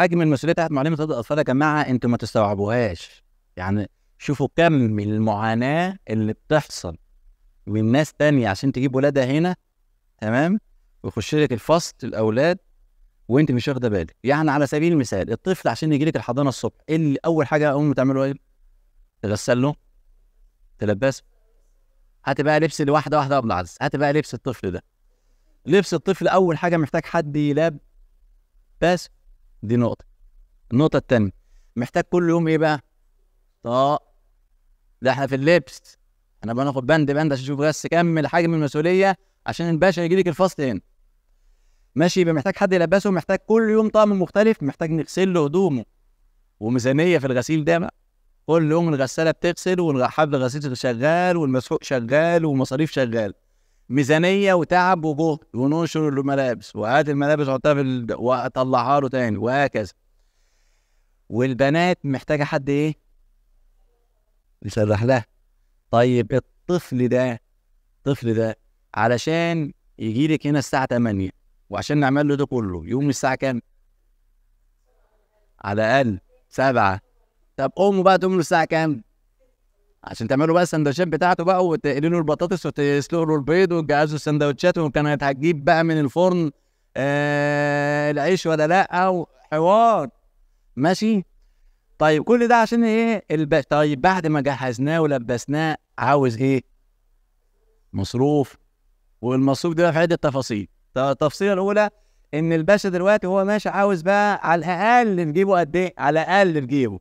حجم المسؤوليه بتاعت معلمه طب الاطفال يا جماعه انتوا ما تستوعبوهاش يعني شوفوا كم المعاناه اللي بتحصل من ناس تانية عشان تجيب ولادها هنا تمام ويخش لك الفصل الاولاد وانت مش واخده بالك يعني على سبيل المثال الطفل عشان يجي لك الحضانه الصبح ايه اللي اول حاجه امه تعمله ايه تغسل له تلبسه هات بقى لبس لواحده واحده قبل عدس هات بقى لبس الطفل ده لبس الطفل اول حاجه محتاج حد يلاب بس دي نقطة النقطة التانية محتاج كل يوم ايه بقى؟ طاق ده احنا في اللبس انا بناخد بند بند عشان اشوف بس كمل حجم المسؤولية عشان الباشا يجي لك الفصل هنا ماشي يبقى محتاج حد يلبسه محتاج كل يوم طقم مختلف محتاج نغسل له هدومه وميزانية في الغسيل ده بقى كل يوم الغسالة بتغسل والحبل الغسيل شغال والمسحوق شغال والمصاريف شغال ميزانيه وتعب وجهد وننشر الملابس وهات الملابس وحطها في واطلعها له تاني وهكذا والبنات محتاجه حد ايه يسرح لها طيب الطفل ده الطفل ده علشان يجي لك هنا الساعه 8 وعشان نعمل له ده كله يقوم الساعه كام على الاقل سبعة طب قوموا بقى تقوموا الساعه كام عشان تعملوا بقى السندوتشات بتاعته بقى وتقلي له البطاطس وتسلقوا له البيض وتجهزوا السندوتشات وكانت هتجيب بقى من الفرن آه العيش ولا لا او حوار ماشي طيب كل ده عشان ايه الب... طيب بعد ما جهزناه ولبسناه عاوز ايه مصروف والمصروف ده في عده تفاصيل التفصيله الاولى ان الباشا دلوقتي هو ماشي عاوز بقى على الاقل في جيبه قد ايه على الاقل في جيبه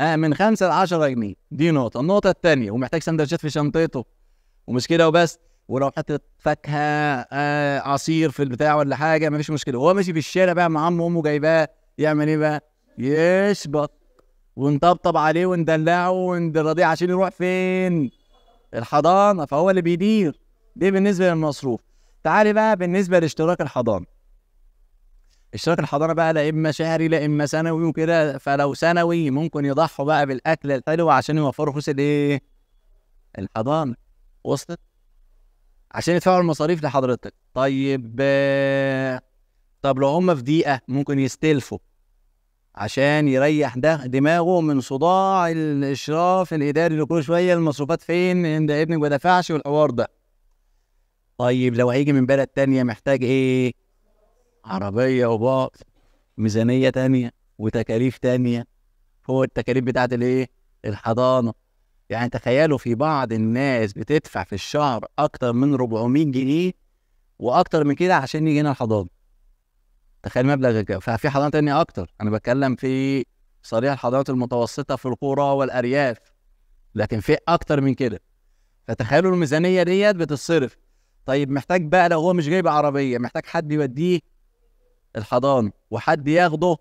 آه من 5 ل 10 جنيه دي نقطة، النقطة الثانية ومحتاج سندوتشات في شنطته ومش كده وبس ولو حتة فاكهة آه عصير في البتاع ولا حاجة مفيش مشكلة وهو ماشي في الشارع بقى مع عم وأمه جايباه يعمل إيه بقى؟ يشبط ونطبطب عليه وندلعه وندرضيه عشان يروح فين؟ الحضانة فهو اللي بيدير دي بالنسبة للمصروف تعالي بقى بالنسبة لاشتراك الحضانة اشتراك الحضانه بقى لا اما شهري لا اما سنوي وكده فلو سنوي ممكن يضحوا بقى بالاكل الحلو عشان يوفروا فلوس الايه؟ الحضانه وصلت؟ عشان يدفعوا المصاريف لحضرتك طيب طب لو هم في دقيقه ممكن يستلفوا عشان يريح ده دماغه من صداع الاشراف الاداري اللي كل شويه المصروفات فين انت ابنك ما دفعش والحوار ده طيب لو هيجي من بلد تانية محتاج ايه عربيه وباص ميزانيه تانية وتكاليف تانية فوق التكاليف بتاعت الايه الحضانه يعني تخيلوا في بعض الناس بتدفع في الشهر اكتر من 400 جنيه واكتر من كده عشان يجي هنا الحضانه تخيل مبلغ ففي حضانه تانية اكتر انا بتكلم في صريح الحضانات المتوسطه في القرى والارياف لكن في اكتر من كده فتخيلوا الميزانيه ديت بتتصرف طيب محتاج بقى لو هو مش جايب عربيه محتاج حد يوديه الحضانه وحد ياخده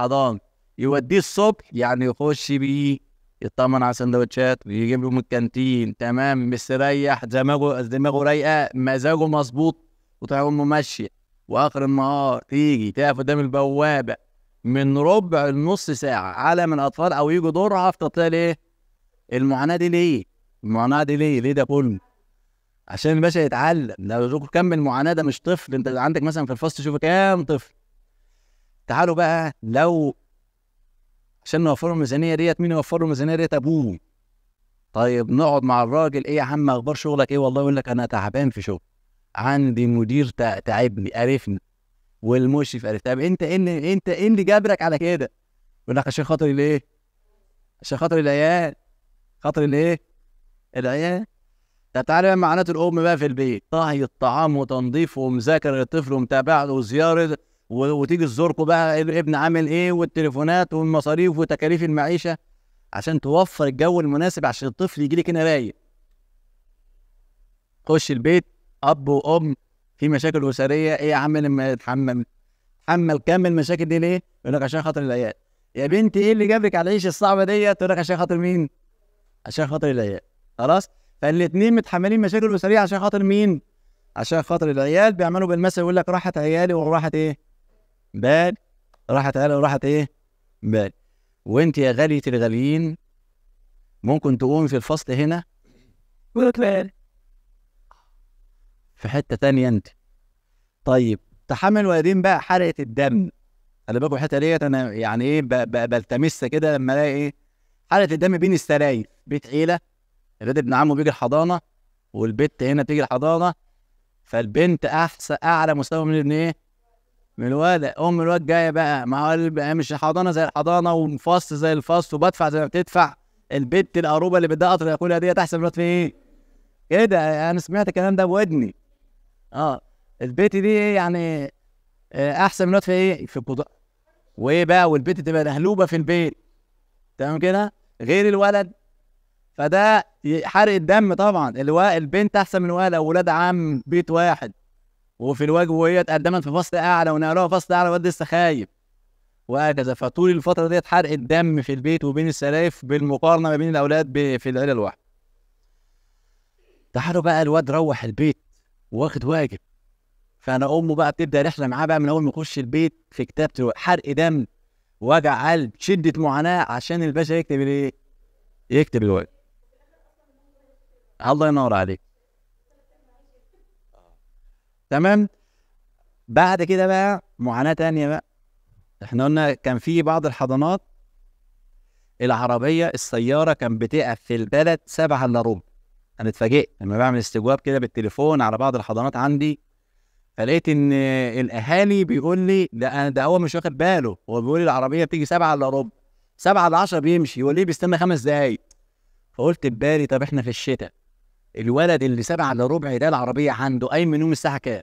حضانه يوديه الصبح يعني يخش بيه يطمن على سندوتشات ويجيب له من الكانتين تمام مستريح دماغه دماغه رايقه مزاجه مظبوط وتعالى امه ماشيه واخر النهار تيجي تقف قدام البوابه من ربع لنص ساعه على من الاطفال او يجوا دورها في تطلع ايه المعاناه دي ليه؟ المعاناه دي ليه؟ ليه ده كله؟ عشان الباشا يتعلم لو شوف كم معاناه ده مش طفل انت عندك مثلا في الفصل شوف كام طفل تعالوا بقى لو عشان نوفر الميزانيه ديت مين يوفر الميزانيه ديت ابوه طيب نقعد مع الراجل ايه يا عم اخبار شغلك ايه والله يقول لك انا تعبان في شغل عندي مدير تعبني قرفني والمشرف قرف طب انت ايه اللي انت ايه اللي جابرك على كده يقول لك عشان خاطر الايه عشان خاطر العيال خاطر الايه العيال طب تعالى بقى معنات الام بقى في البيت طهي الطعام وتنظيف ومذاكره الطفل ومتابعه وزياره وتيجي تزوركم بقى الابن عامل ايه والتليفونات والمصاريف وتكاليف المعيشه عشان توفر الجو المناسب عشان الطفل يجي لك هنا رايق خش البيت اب وام في مشاكل اسريه ايه يا عم لما يتحمل حمل كم المشاكل دي ليه؟ يقول لك عشان خاطر العيال يا بنتي ايه اللي جابك على العيش الصعبه ديت؟ تقول لك عشان خاطر مين؟ عشان خاطر العيال خلاص؟ فالاثنين متحملين مشاكل اسريه عشان خاطر مين؟ عشان خاطر العيال بيعملوا بالمثل يقول لك راحت عيالي وراحت ايه؟ بال راحت عيالي وراحت ايه؟ بال وانت يا غاليه الغاليين ممكن تقومي في الفصل هنا في حته تانية انت طيب تحمل والدين بقى حرقه الدم خلي بالكم الحته ديت انا يعني ايه بلتمسها كده لما الاقي ايه حرقه الدم بين السراير بيت عيله الواد ابن عمه بيجي الحضانه والبت هنا تيجي الحضانه فالبنت احسن اعلى مستوى من ابن ايه؟ من الواد ام الواد جايه بقى ما هو مش حضانه زي الحضانه ومفص زي الفصل وبدفع زي ما بتدفع البت القروبه اللي بدها قطر يقول ديت احسن من الواد في ايه؟ كده انا سمعت الكلام ده بودني اه البيت دي يعني آه، احسن من الواد في ايه؟ في القضاء وايه بقى والبت تبقى مهلوبه في البيت تمام كده؟ غير الولد فده حرق الدم طبعا الوا... البنت احسن من الولد اولاد عم بيت واحد وفي الواجب وهي اتقدمت في فصل اعلى ونقلوها فصل اعلى الواد لسه خايب وهكذا فطول الفتره ديت حرق الدم في البيت وبين السلايف بالمقارنه ما بين الاولاد ب... في العيله الواحده تعالوا بقى الواد روح البيت واخد واجب فانا امه بقى بتبدا رحله معاه بقى من اول ما يخش البيت في كتابته حرق دم وجع قلب شده معاناه عشان الباشا يكتب الايه؟ يكتب الواجب الله ينور عليك تمام بعد كده بقى معاناة تانية بقى احنا قلنا كان في بعض الحضانات العربية السيارة كان بتقف في البلد سبعة إلا ربع أنا اتفاجئت لما بعمل استجواب كده بالتليفون على بعض الحضانات عندي فلقيت إن الأهالي بيقول لي ده ده هو مش واخد باله هو بيقول لي العربية بتيجي سبعة إلا ربع سبعة إلا عشرة بيمشي هو ليه بيستنى خمس دقايق فقلت ببالي طب إحنا في الشتاء الولد اللي سبعة الا ربع ده العربيه عنده اي من يوم الساعه كام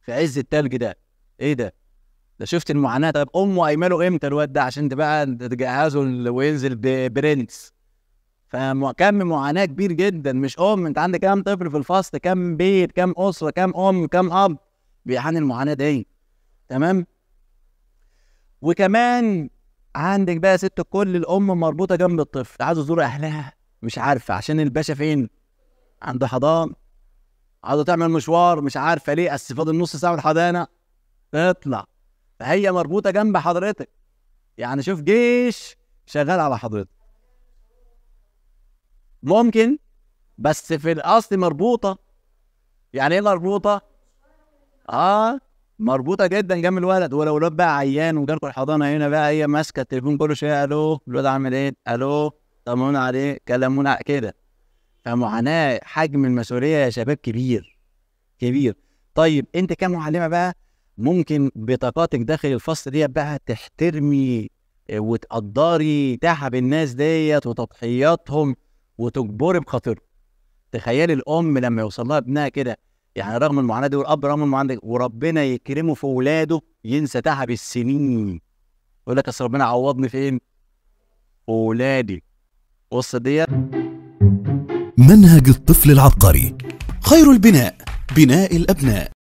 في عز التلج ده ايه ده ده شفت المعاناه طب امه قايمه له امتى الواد ده عشان ده بقى تجهزه وينزل برنس فكم معاناه كبير جدا مش ام انت عندك كام طفل في الفصل كام بيت كام اسره كام ام كام اب بيعاني المعاناه دي تمام وكمان عندك بقى ست الكل الام مربوطه جنب الطفل عايزه تزور اهلها مش عارفه عشان الباشا فين عند حضان عاوزه تعمل مشوار مش عارفه ليه بس فاضل نص ساعه من الحضانه تطلع فهي مربوطه جنب حضرتك يعني شوف جيش شغال على حضرتك ممكن بس في الاصل مربوطه يعني ايه مربوطه اه مربوطه جدا جنب الولد ولو الولد بقى عيان وجالكوا الحضانه هنا بقى هي ماسكه التليفون كل شويه الو الولد عامل ايه الو طمنونا عليه كلمونا كده فمعاناه حجم المسؤوليه يا شباب كبير كبير طيب انت كمعلمه بقى ممكن بطاقاتك داخل الفصل ديت بقى تحترمي آه، وتقدري تعب الناس ديت وتضحياتهم وتجبري بخاطرهم تخيلي الام لما يوصل لها ابنها كده يعني رغم المعاناه دي والاب رغم المعاناه دي وربنا يكرمه في ولاده ينسى تعب السنين يقول لك اصل ربنا عوضني فين؟ اولادي بص ديت منهج الطفل العبقري خير البناء بناء الأبناء